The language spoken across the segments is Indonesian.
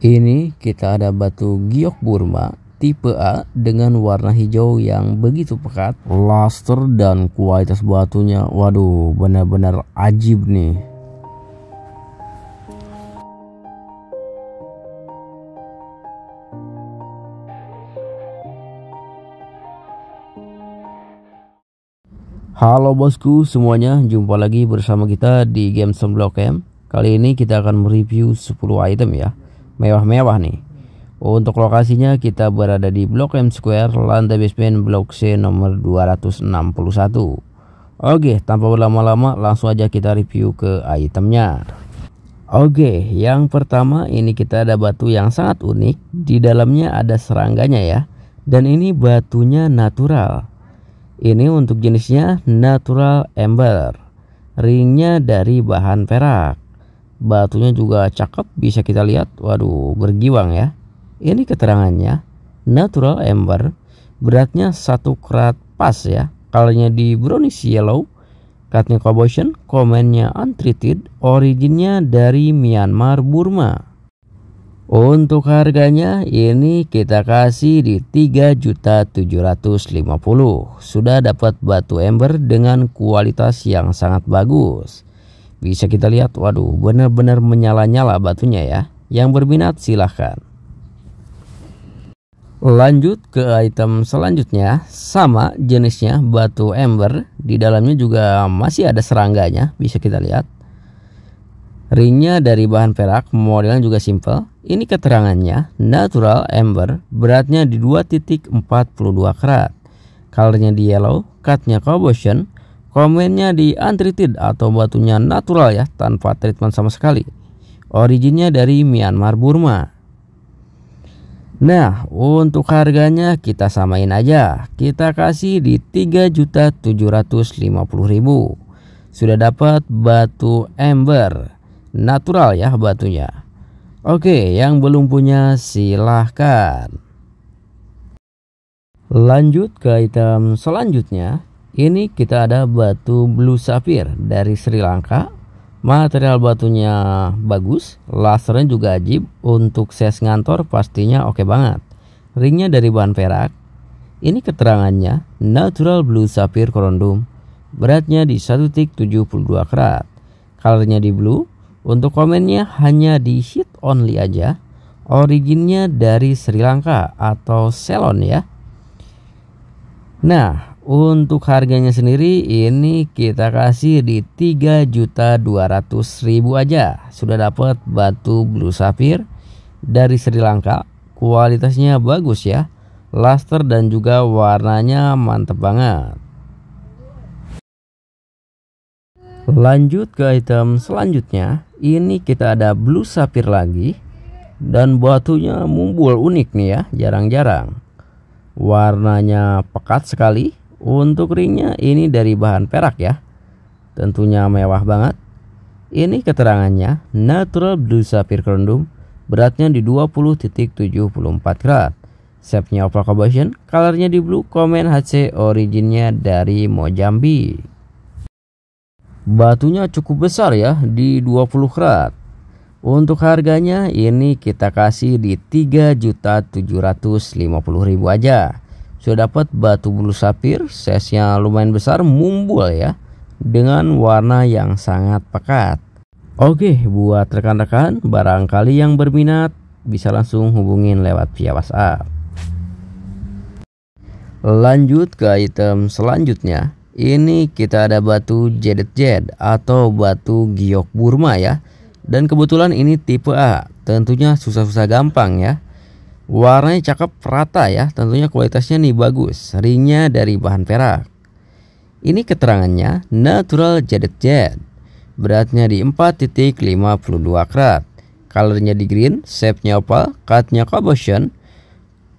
Ini kita ada batu giok Burma tipe A dengan warna hijau yang begitu pekat, luster dan kualitas batunya waduh benar-benar ajib nih. Halo bosku semuanya, jumpa lagi bersama kita di Game Block M. Kali ini kita akan mereview 10 item ya mewah-mewah nih. Oh, untuk lokasinya kita berada di Blok M Square, lantai basement Blok C nomor 261. Oke, tanpa berlama-lama langsung aja kita review ke itemnya. Oke, yang pertama ini kita ada batu yang sangat unik. Di dalamnya ada serangganya ya. Dan ini batunya natural. Ini untuk jenisnya natural ember. Ringnya dari bahan perak. Batunya juga cakep bisa kita lihat. Waduh, bergiwang ya. Ini keterangannya. Natural ember, beratnya satu karat pas ya. Kalanya di brownish yellow, Katnya Koboshen, komennya untreated, originnya dari Myanmar, Burma. Untuk harganya ini kita kasih di 3.750. Sudah dapat batu ember dengan kualitas yang sangat bagus. Bisa kita lihat, waduh, benar-benar menyala-nyala batunya ya. Yang berminat silahkan. Lanjut ke item selanjutnya, sama jenisnya batu ember. Di dalamnya juga masih ada serangganya, bisa kita lihat. Ringnya dari bahan perak, modelnya juga simple. Ini keterangannya, natural ember, beratnya di 2.42 karat. Colornya di yellow, cutnya cobotion Komennya di untreated atau batunya natural ya, tanpa treatment sama sekali. Originnya dari Myanmar Burma. Nah, untuk harganya kita samain aja. Kita kasih di 3.750.000. Sudah dapat batu ember. Natural ya batunya. Oke, yang belum punya silahkan. Lanjut ke item selanjutnya ini kita ada batu blue sapphire dari Sri Lanka. Material batunya bagus, lasernya juga ajib. Untuk ses ngantor pastinya oke banget. Ringnya dari bahan perak. Ini keterangannya, natural blue sapphire corundum. Beratnya di 1.72 karat. Colornya di blue. Untuk komennya hanya di hit only aja. Originnya dari Sri Lanka atau Ceylon ya. Nah, untuk harganya sendiri ini kita kasih di juta ribu aja. Sudah dapat batu blue sapphire dari Sri Lanka. Kualitasnya bagus ya. Luster dan juga warnanya mantep banget. Lanjut ke item selanjutnya. Ini kita ada blue sapphire lagi dan batunya mumbul unik nih ya, jarang-jarang. Warnanya pekat sekali untuk ringnya ini dari bahan perak ya. Tentunya mewah banget. Ini keterangannya, natural blue sapphire corundum, beratnya di 20.74 karat. Shape-nya oval combustion, colornya di blue, komen HC, originnya dari Mojambi. Batunya cukup besar ya, di 20 karat. Untuk harganya ini kita kasih di 3.750.000 aja. Sudah dapat batu bulu sapir, size-nya lumayan besar, mumbul ya, dengan warna yang sangat pekat. Oke, buat rekan-rekan, barangkali yang berminat bisa langsung hubungin lewat via WhatsApp. Lanjut ke item selanjutnya. Ini kita ada batu jedet jed atau batu giok Burma ya. Dan kebetulan ini tipe A, tentunya susah-susah gampang ya. Warnanya cakep rata ya, tentunya kualitasnya nih bagus, ringnya dari bahan perak. Ini keterangannya natural jaded jet. Beratnya di 4.52 karat. Colornya di green, shape-nya opal, cut-nya cobotion.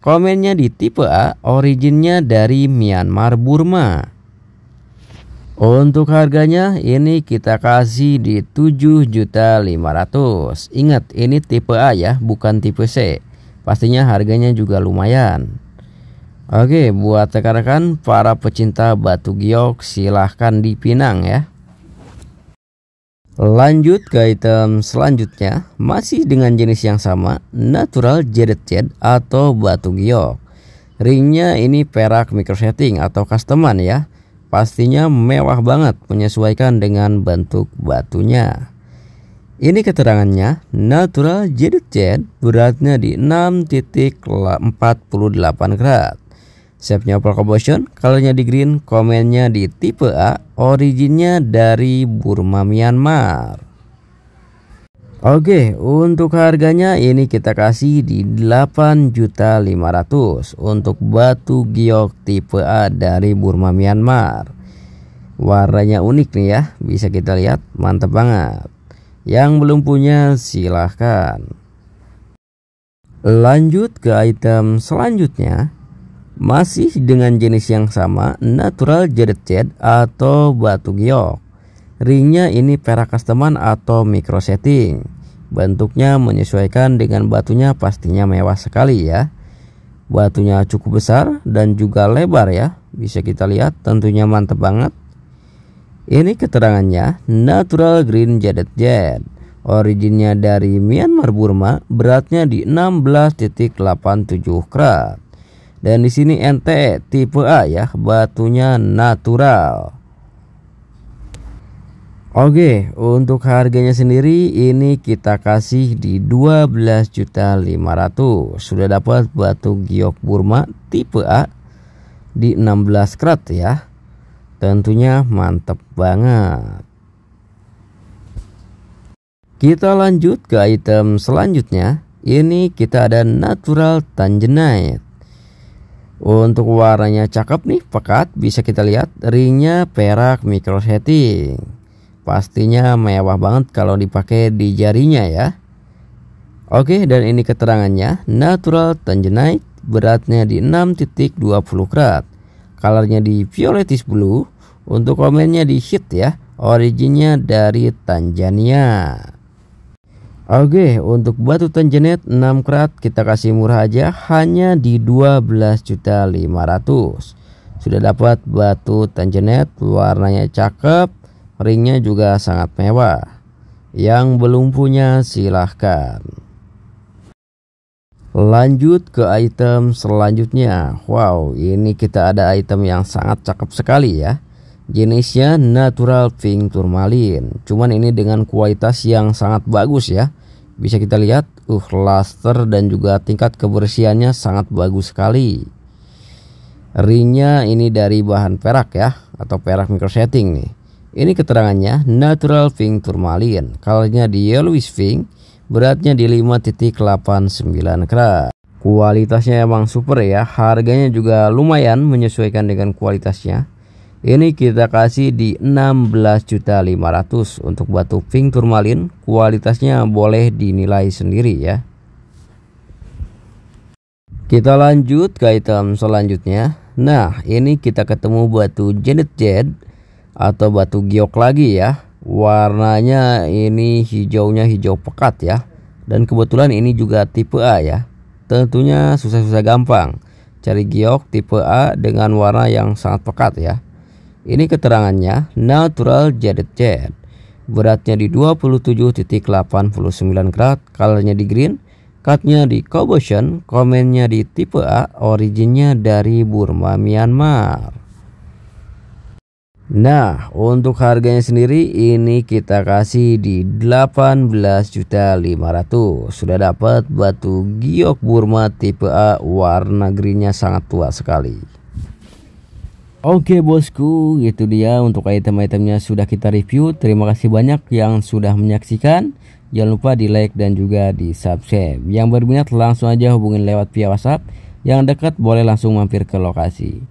Komennya di tipe A, originnya dari Myanmar Burma. Untuk harganya ini kita kasih di 7.500. Ingat ini tipe A ya, bukan tipe C. Pastinya harganya juga lumayan. Oke, buat rekan-rekan para pecinta batu giok silahkan dipinang ya. Lanjut ke item selanjutnya, masih dengan jenis yang sama, natural jaded jet atau batu giok. Ringnya ini perak micro setting atau customan ya. Pastinya mewah banget menyesuaikan dengan bentuk batunya. Ini keterangannya, natural jaded jet beratnya di 6.48 grad. Shape-nya opal combustion, nya di green, komennya di tipe A, originnya dari Burma Myanmar. Oke, untuk harganya ini kita kasih di 8.500 untuk batu giok tipe A dari Burma Myanmar. Warnanya unik nih ya, bisa kita lihat, mantap banget. Yang belum punya silahkan. Lanjut ke item selanjutnya. Masih dengan jenis yang sama, natural jadet jet atau batu giok. Ringnya ini perak customan atau micro setting. Bentuknya menyesuaikan dengan batunya pastinya mewah sekali ya. Batunya cukup besar dan juga lebar ya. Bisa kita lihat tentunya mantep banget. Ini keterangannya, natural green jadet jet. Originnya dari Myanmar Burma, beratnya di 16.87 krat. Dan di sini NT tipe A ya, batunya natural. Oke, untuk harganya sendiri ini kita kasih di 12.500. Sudah dapat batu giok Burma tipe A di 16 krat ya. Tentunya mantep banget. Kita lanjut ke item selanjutnya. Ini kita ada natural tangenite. Untuk warnanya cakep nih, pekat. Bisa kita lihat ringnya perak micro setting. Pastinya mewah banget kalau dipakai di jarinya ya. Oke, dan ini keterangannya. Natural tangenite beratnya di 6.20 karat colornya di violetish blue untuk komennya di hit ya originnya dari Tanzania Oke untuk batu tanjanet 6 krat kita kasih murah aja hanya di 12.500 sudah dapat batu tanjanet warnanya cakep ringnya juga sangat mewah yang belum punya silahkan Lanjut ke item selanjutnya. Wow, ini kita ada item yang sangat cakep sekali ya. Jenisnya natural pink tourmaline. Cuman ini dengan kualitas yang sangat bagus ya. Bisa kita lihat, uh luster dan juga tingkat kebersihannya sangat bagus sekali. Ringnya ini dari bahan perak ya atau perak micro setting nih. Ini keterangannya natural pink tourmaline. Kalau di yellowish pink Beratnya di 5.89 gram. Kualitasnya emang super ya, harganya juga lumayan menyesuaikan dengan kualitasnya. Ini kita kasih di 16.500 untuk batu pink turmalin, kualitasnya boleh dinilai sendiri ya. Kita lanjut ke item selanjutnya. Nah, ini kita ketemu batu jenet Jade atau batu giok lagi ya warnanya ini hijaunya hijau pekat ya dan kebetulan ini juga tipe A ya tentunya susah-susah gampang cari giok tipe A dengan warna yang sangat pekat ya ini keterangannya natural jaded jet beratnya di 27.89 grad kalanya di green cutnya di cobotion komennya di tipe A originnya dari Burma Myanmar Nah, untuk harganya sendiri ini kita kasih di 18.500. Sudah dapat batu giok Burma tipe A warna greennya sangat tua sekali. Oke bosku, itu dia untuk item-itemnya sudah kita review. Terima kasih banyak yang sudah menyaksikan. Jangan lupa di like dan juga di subscribe. Yang berminat langsung aja hubungin lewat via WhatsApp. Yang dekat boleh langsung mampir ke lokasi.